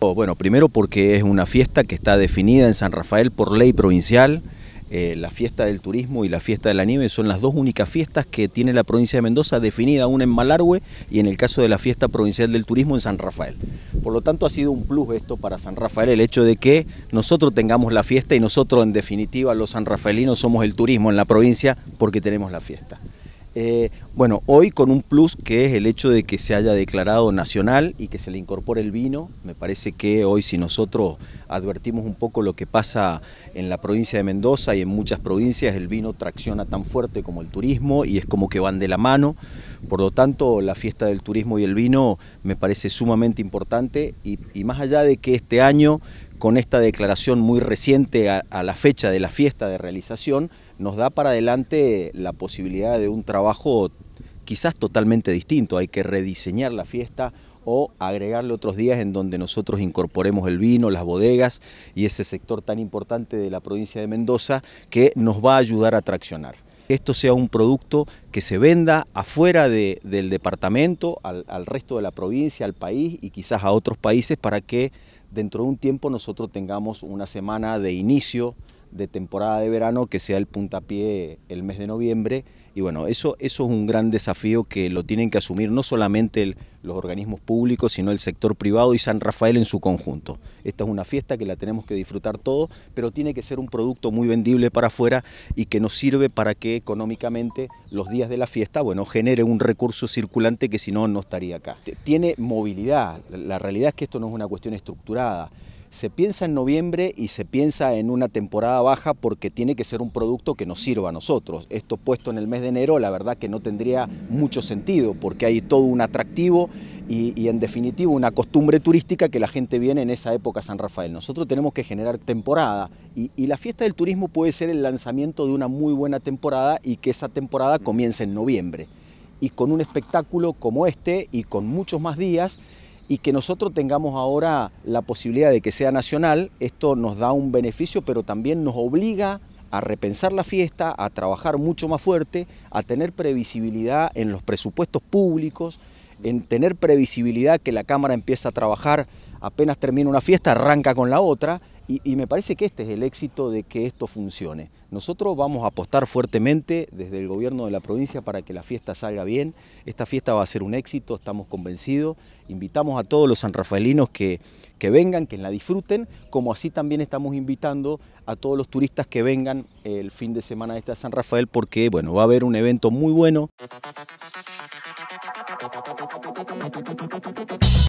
Oh, bueno, primero porque es una fiesta que está definida en San Rafael por ley provincial. Eh, la fiesta del turismo y la fiesta de la nieve son las dos únicas fiestas que tiene la provincia de Mendoza definida, una en Malargüe y en el caso de la fiesta provincial del turismo en San Rafael. Por lo tanto ha sido un plus esto para San Rafael, el hecho de que nosotros tengamos la fiesta y nosotros en definitiva los sanrafaelinos somos el turismo en la provincia porque tenemos la fiesta. Eh, bueno, hoy con un plus que es el hecho de que se haya declarado nacional y que se le incorpore el vino, me parece que hoy si nosotros advertimos un poco lo que pasa en la provincia de Mendoza y en muchas provincias, el vino tracciona tan fuerte como el turismo y es como que van de la mano, por lo tanto la fiesta del turismo y el vino me parece sumamente importante y, más allá de que este año con esta declaración muy reciente a la fecha de la fiesta de realización, nos da para adelante la posibilidad de un trabajo quizás totalmente distinto. Hay que rediseñar la fiesta o agregarle otros días en donde nosotros incorporemos el vino, las bodegas y ese sector tan importante de la provincia de Mendoza que nos va a ayudar a traccionar. esto sea un producto que se venda afuera del departamento, al resto de la provincia, al país y quizás a otros países para que dentro de un tiempo nosotros tengamos una semana de inicio de temporada de verano que sea el puntapié el mes de noviembre. Y bueno, eso, eso es un gran desafío que lo tienen que asumir no solamente los organismos públicos, sino el sector privado y San Rafael en su conjunto. Esta es una fiesta que la tenemos que disfrutar todos, pero tiene que ser un producto muy vendible para afuera y que nos sirve para que económicamente los días de la fiesta, bueno, genere un recurso circulante que si no, no estaría acá. Tiene movilidad, la realidad es que esto no es una cuestión estructurada se piensa en noviembre y se piensa en una temporada baja porque tiene que ser un producto que nos sirva a nosotros. Esto puesto en el mes de enero, la verdad que no tendría mucho sentido porque hay todo un atractivo y, en definitiva una costumbre turística que la gente viene en esa época a San Rafael. Nosotros tenemos que generar temporada y, y la fiesta del turismo puede ser el lanzamiento de una muy buena temporada y que esa temporada comience en noviembre. Y con un espectáculo como este y con muchos más días, y que nosotros tengamos ahora la posibilidad de que sea nacional, esto nos da un beneficio, pero también nos obliga a repensar la fiesta, a trabajar mucho más fuerte, a tener previsibilidad en los presupuestos públicos, en tener previsibilidad que la Cámara empieza a trabajar apenas termina una fiesta, arranca con la otra, y, me parece que este es el éxito de que esto funcione. Nosotros vamos a apostar fuertemente desde el gobierno de la provincia para que la fiesta salga bien. Esta fiesta va a ser un éxito, estamos convencidos. Invitamos a todos los sanrafaelinos que, que vengan, que la disfruten, como así también estamos invitando a todos los turistas que vengan el fin de semana de esta San Rafael, porque bueno, va a haber un evento muy bueno.